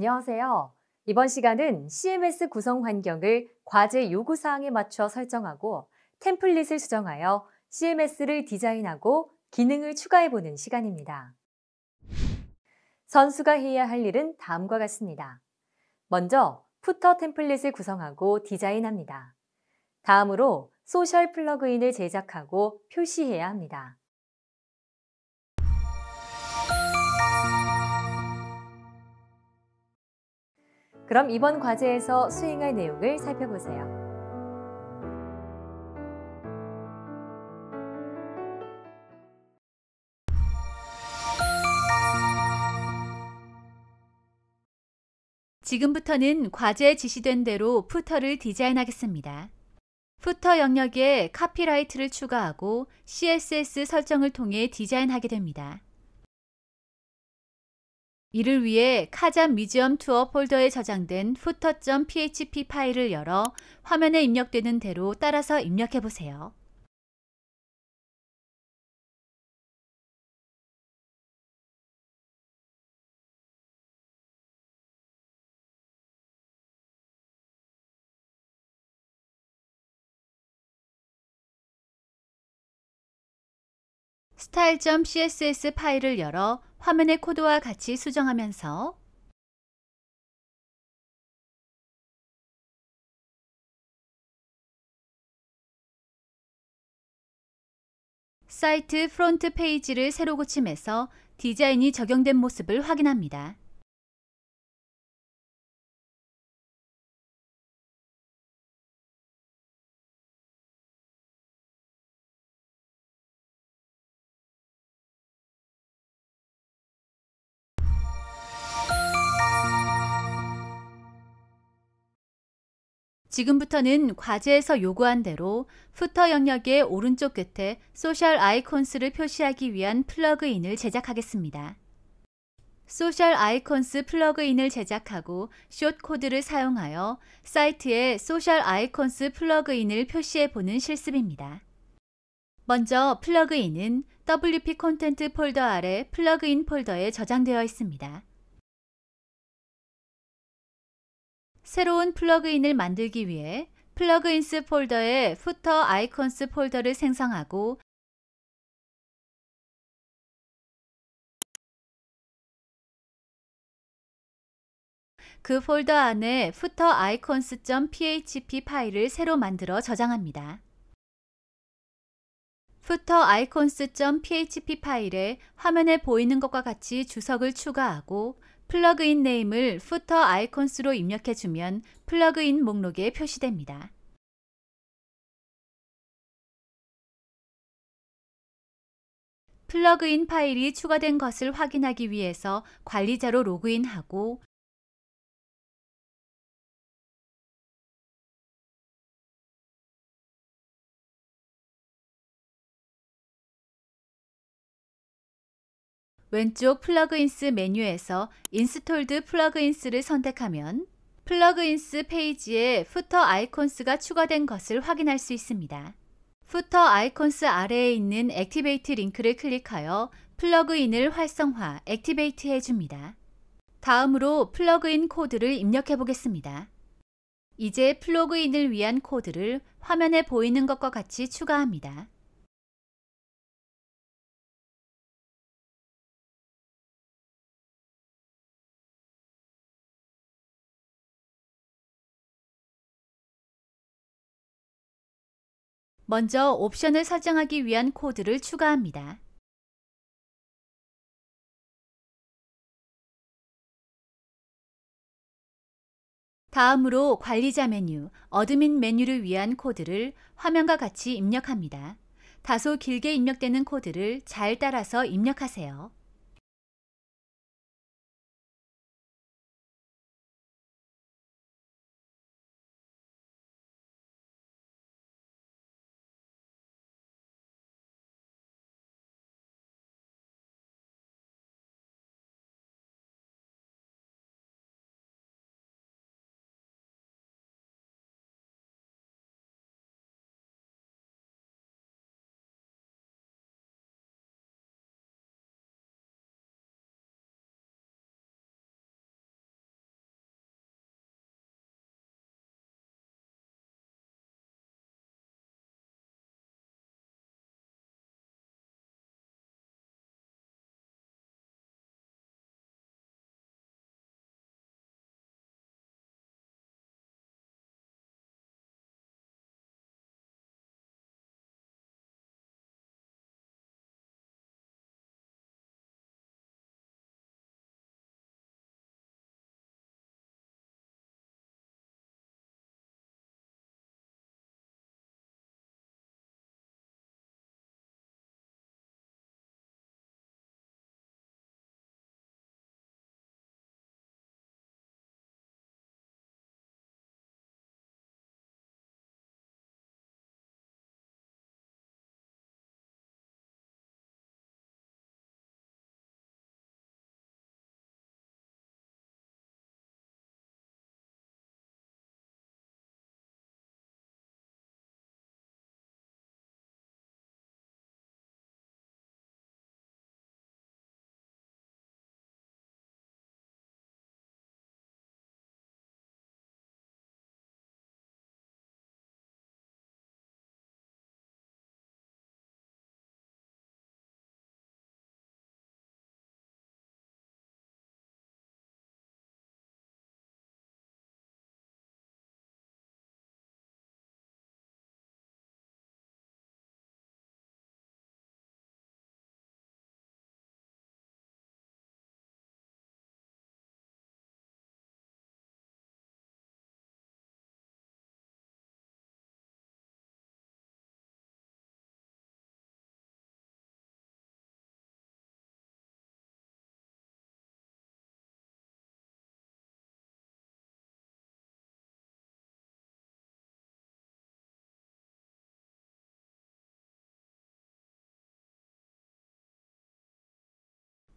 안녕하세요. 이번 시간은 CMS 구성 환경을 과제 요구 사항에 맞춰 설정하고 템플릿을 수정하여 CMS를 디자인하고 기능을 추가해 보는 시간입니다. 선수가 해야 할 일은 다음과 같습니다. 먼저 푸터 템플릿을 구성하고 디자인합니다. 다음으로 소셜 플러그인을 제작하고 표시해야 합니다. 그럼 이번 과제에서 수행할 내용을 살펴보세요. 지금부터는 과제에 지시된 대로 푸터를 디자인하겠습니다. 푸터 영역에 카피라이트를 추가하고 CSS 설정을 통해 디자인하게 됩니다. 이를 위해 카잔 뮤지엄 투어 폴더에 저장된 footer.php 파일을 열어 화면에 입력되는 대로 따라서 입력해 보세요. s t y c s s 파일을 열어 화면의 코드와 같이 수정하면서 사이트 프론트 페이지를 새로 고침해서 디자인이 적용된 모습을 확인합니다. 지금부터는 과제에서 요구한 대로 후터 영역의 오른쪽 끝에 소셜 아이콘스를 표시하기 위한 플러그인을 제작하겠습니다. 소셜 아이콘스 플러그인을 제작하고 숏 코드를 사용하여 사이트에 소셜 아이콘스 플러그인을 표시해 보는 실습입니다. 먼저 플러그인은 WP 콘텐트 폴더 아래 플러그인 폴더에 저장되어 있습니다. 새로운 플러그인을 만들기 위해 플러그인스 폴더에 footer icons 폴더를 생성하고 그 폴더 안에 footer icons.php 파일을 새로 만들어 저장합니다. footer icons.php 파일에 화면에 보이는 것과 같이 주석을 추가하고 플러그인 네임을 footer 아이콘스로 입력해주면 플러그인 목록에 표시됩니다. 플러그인 파일이 추가된 것을 확인하기 위해서 관리자로 로그인하고 왼쪽 플러그인스 메뉴에서 인스톨드 플러그인스를 선택하면 플러그인스 페이지에 후터 아이콘스가 추가된 것을 확인할 수 있습니다. 후터 아이콘스 아래에 있는 액티베이트 링크를 클릭하여 플러그인을 활성화, 액티베이트 해줍니다. 다음으로 플러그인 코드를 입력해 보겠습니다. 이제 플러그인을 위한 코드를 화면에 보이는 것과 같이 추가합니다. 먼저 옵션을 설정하기 위한 코드를 추가합니다. 다음으로 관리자 메뉴, 어드민 메뉴를 위한 코드를 화면과 같이 입력합니다. 다소 길게 입력되는 코드를 잘 따라서 입력하세요.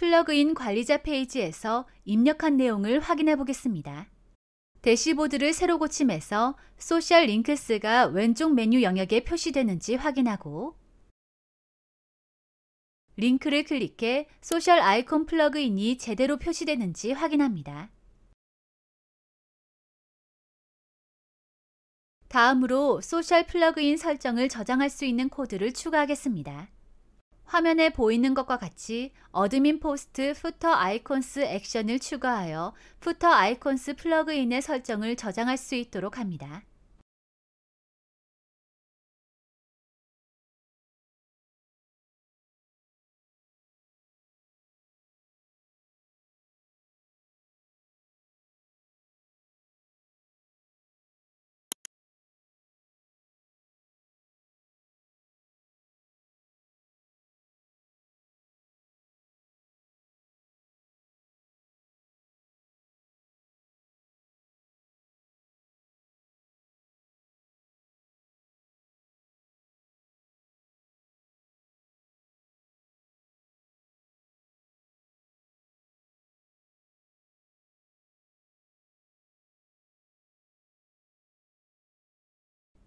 플러그인 관리자 페이지에서 입력한 내용을 확인해 보겠습니다. 대시보드를 새로 고침해서 소셜 링크스가 왼쪽 메뉴 영역에 표시되는지 확인하고 링크를 클릭해 소셜 아이콘 플러그인이 제대로 표시되는지 확인합니다. 다음으로 소셜 플러그인 설정을 저장할 수 있는 코드를 추가하겠습니다. 화면에 보이는 것과 같이 어드민 포스트 푸터 아이콘스 액션을 추가하여 푸터 아이콘스 플러그인의 설정을 저장할 수 있도록 합니다.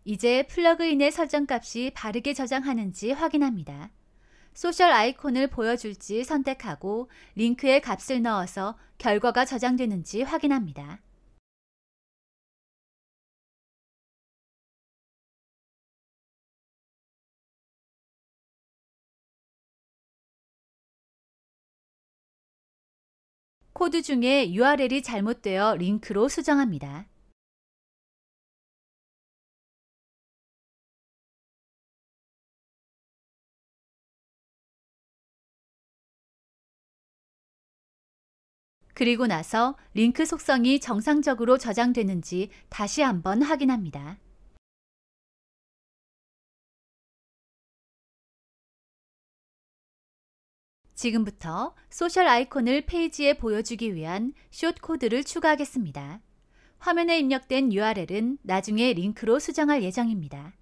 이제 플러그인의 설정값이 바르게 저장하는지 확인합니다. 소셜 아이콘을 보여줄지 선택하고 링크에 값을 넣어서 결과가 저장되는지 확인합니다. 코드 중에 URL이 잘못되어 링크로 수정합니다. 그리고 나서 링크 속성이 정상적으로 저장되는지 다시 한번 확인합니다. 지금부터 소셜 아이콘을 페이지에 보여주기 위한 숏 코드를 추가하겠습니다. 화면에 입력된 URL은 나중에 링크로 수정할 예정입니다.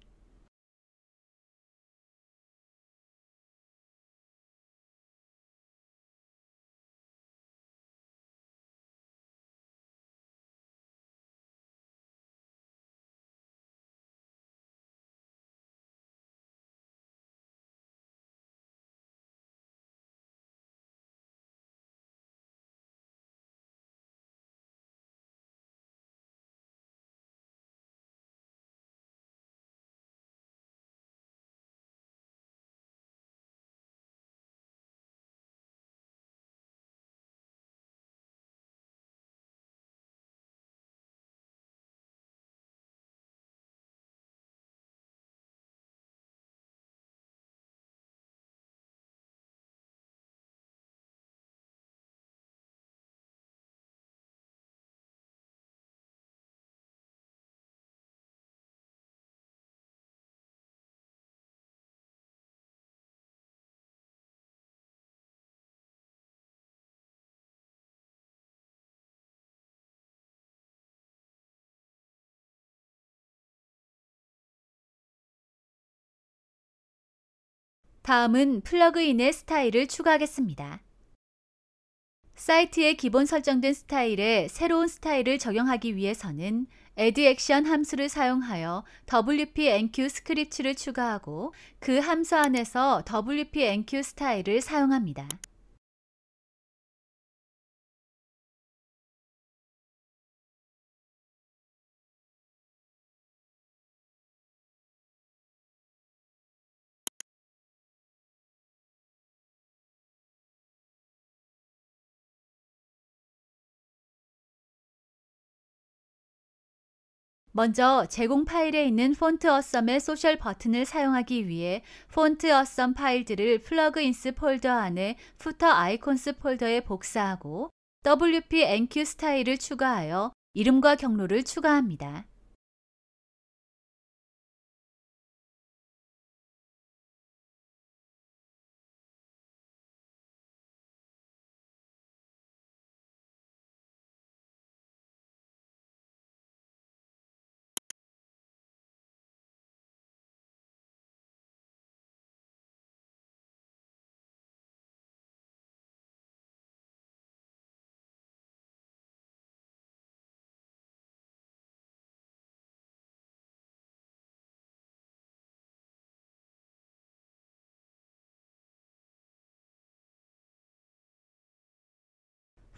다음은 플러그인의 스타일을 추가하겠습니다. 사이트에 기본 설정된 스타일에 새로운 스타일을 적용하기 위해서는 addAction 함수를 사용하여 WPNQ 스크립트를 추가하고 그 함수 안에서 WPNQ 스타일을 사용합니다. 먼저 제공 파일에 있는 폰트 어썸의 소셜 버튼을 사용하기 위해 폰트 어썸 파일들을 플러그인스 폴더 안에 f 터 아이콘스 폴더에 복사하고 WP-NQ 스타일을 추가하여 이름과 경로를 추가합니다.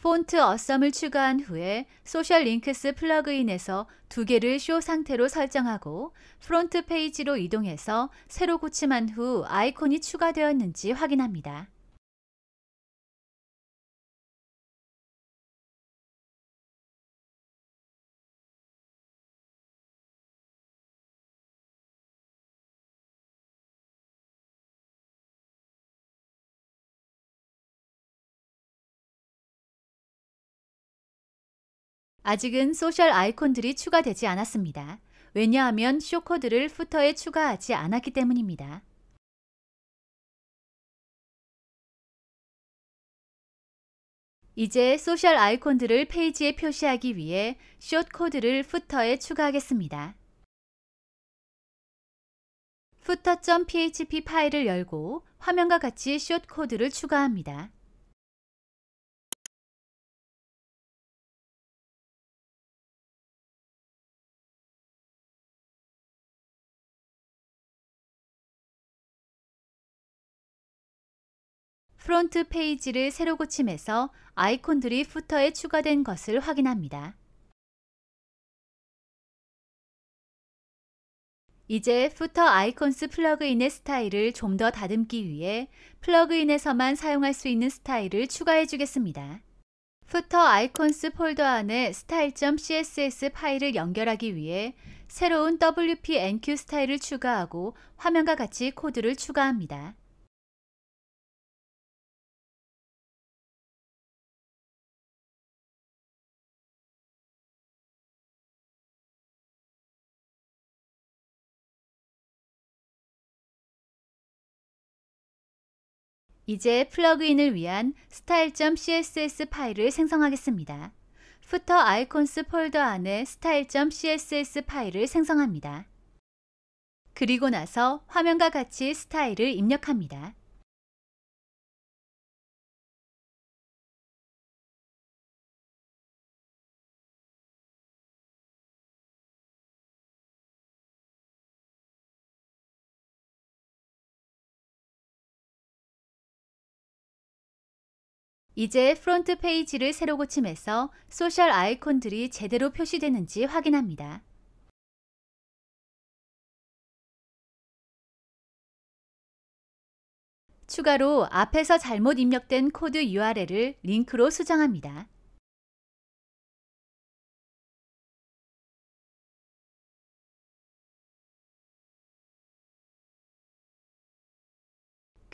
폰트 어썸을 추가한 후에 소셜 링크스 플러그인에서 두 개를 쇼 상태로 설정하고 프론트 페이지로 이동해서 새로 고침한 후 아이콘이 추가되었는지 확인합니다. 아직은 소셜 아이콘들이 추가되지 않았습니다. 왜냐하면 쇼코드를 후터에 추가하지 않았기 때문입니다. 이제 소셜 아이콘들을 페이지에 표시하기 위해 숏 코드를 후터에 추가하겠습니다. footer.php 파일을 열고 화면과 같이 숏 코드를 추가합니다. 프론트 페이지를 새로 고침해서 아이콘들이 후터에 추가된 것을 확인합니다. 이제 후터 아이콘스 플러그인의 스타일을 좀 더 다듬기 위해 플러그인에서만 사용할 수 있는 스타일을 추가해 주겠습니다. 후터 아이콘스 폴더 안에 style.css 파일을 연결하기 위해 새로운 WPNQ 스타일을 추가하고 화면과 같이 코드를 추가합니다. 이제 플러그인을 위한 style.css 파일을 생성하겠습니다. footer 폴더 안에 style.css 파일을 생성합니다. 그리고 나서 화면과 같이 스타일을 입력합니다. 이제 프론트 페이지를 새로 고침해서 소셜 아이콘들이 제대로 표시되는지 확인합니다. 추가로 앞에서 잘못 입력된 코드 URL을 링크로 수정합니다.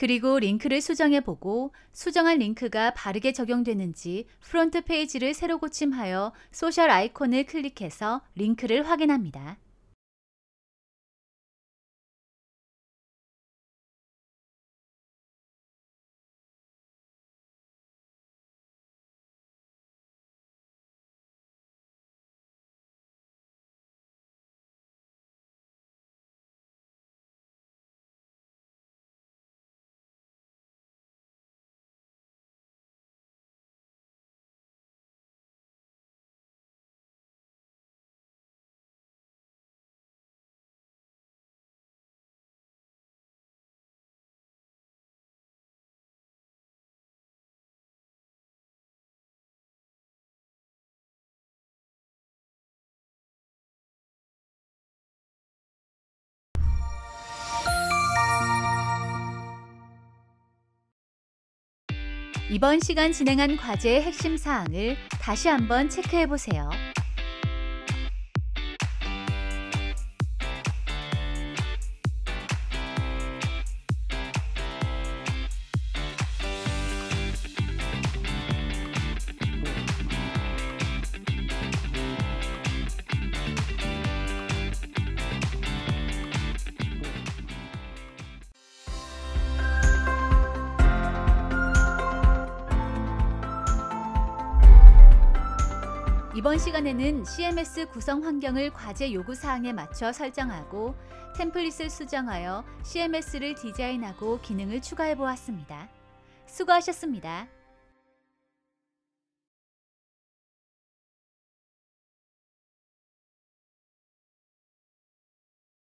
그리고 링크를 수정해 보고 수정한 링크가 바르게 적용되는지 프론트 페이지를 새로 고침하여 소셜 아이콘을 클릭해서 링크를 확인합니다. 이번 시간 진행한 과제의 핵심 사항을 다시 한번 체크해 보세요. 이번 시간에는 CMS 구성 환경을 과제 요구 사항에 맞춰 설정하고 템플릿을 수정하여 CMS를 디자인하고 기능을 추가해 보았습니다. 수고하셨습니다.